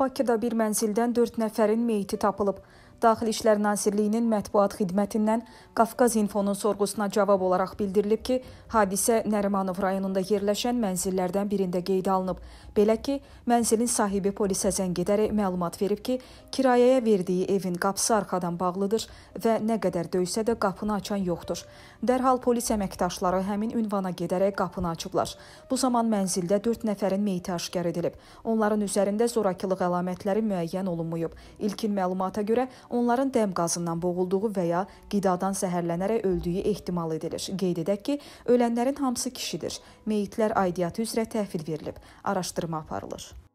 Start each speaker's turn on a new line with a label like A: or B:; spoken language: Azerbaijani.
A: Bakıda bir mənzildən 4 nəfərin meyiti tapılıb. Daxili İşlər Nazirliyinin mətbuat xidmətindən Qafqaz Infonun sorğusuna cavab olaraq bildirilib ki, hadisə Nərimanov rayonunda yerləşən mənzillərdən birində qeydə alınıb. Belə ki, mənzilin sahibi polisə zəng edərək məlumat verib ki, kirayəyə verdiyi evin qapısı arxadan bağlıdır və nə qədər döysə də qapını açan yoxdur. Dərhal polis əməkdaşları həmin ünvana gedərək qapını açıblar. Bu zaman mənzildə 4 nəfərin meyti aşkar edilib. Onların üzərində zorakılıq əlamətləri müəyyən olunmayıb. İlkin məlumata görə onların dəm qazından boğulduğu və ya qidadan zəhərlənərək öldüyü ehtimal edilir. Qeyd edək ki, ölənlərin hamısı kişidir. Meyitlər aidiyyatı üzrə təhvil verilib, araşdırma aparılır.